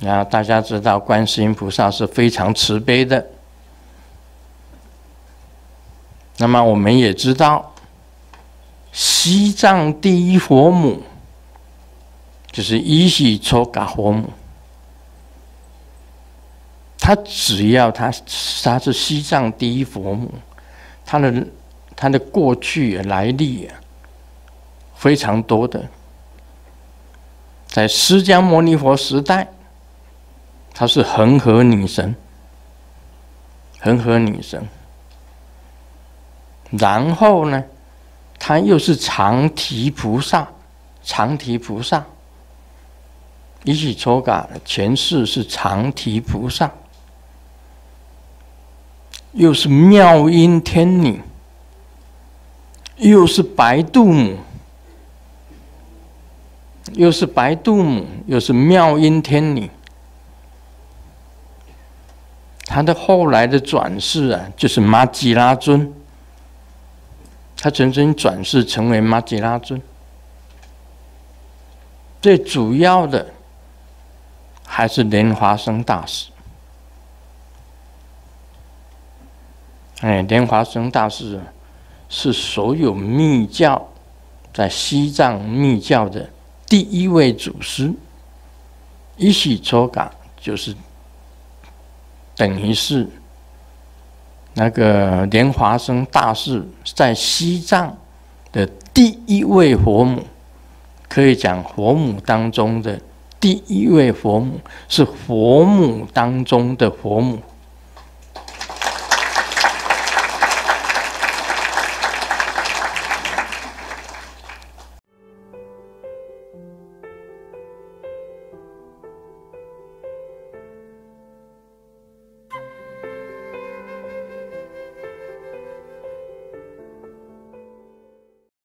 然后大家知道，观世音菩萨是非常慈悲的。那么我们也知道，西藏第一佛母，就是伊喜卓嘎佛母。他只要他他是西藏第一佛母，他的他的过去来历啊，非常多的。在释迦牟尼佛时代。她是恒河女神，恒河女神。然后呢，她又是长提菩萨，长提菩萨。以及初嘎前世是长提菩萨，又是妙音天女，又是白度母，又是白度母，又是妙音天女。他的后来的转世啊，就是玛吉拉尊。他曾经转世成为玛吉拉尊。最主要的还是莲花生大师。哎，莲花生大师是所有密教在西藏密教的第一位祖师。一喜卓嘎就是。等于是，那个莲华生大士在西藏的第一位佛母，可以讲佛母当中的第一位佛母，是佛母当中的佛母。